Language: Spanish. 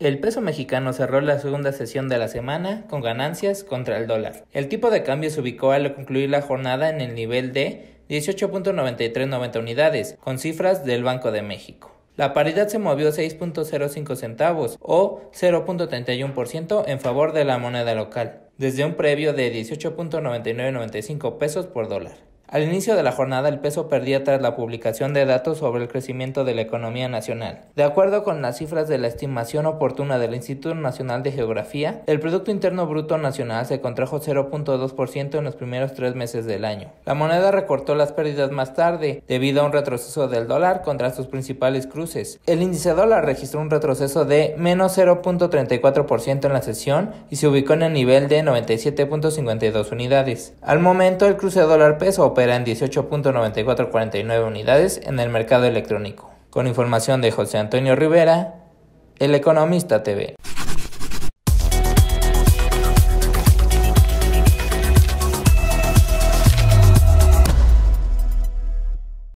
El peso mexicano cerró la segunda sesión de la semana con ganancias contra el dólar. El tipo de cambio se ubicó al concluir la jornada en el nivel de 18.9390 unidades, con cifras del Banco de México. La paridad se movió 6.05 centavos o 0.31% en favor de la moneda local, desde un previo de 18.9995 pesos por dólar. Al inicio de la jornada el peso perdía tras la publicación de datos sobre el crecimiento de la economía nacional. De acuerdo con las cifras de la estimación oportuna del Instituto Nacional de Geografía, el Producto Interno Bruto Nacional se contrajo 0.2% en los primeros tres meses del año. La moneda recortó las pérdidas más tarde, debido a un retroceso del dólar contra sus principales cruces. El índice dólar registró un retroceso de menos 0.34% en la sesión y se ubicó en el nivel de 97.52 unidades. Al momento el cruce dólar peso opera en 18.9449 unidades en el mercado electrónico. Con información de José Antonio Rivera, El Economista TV.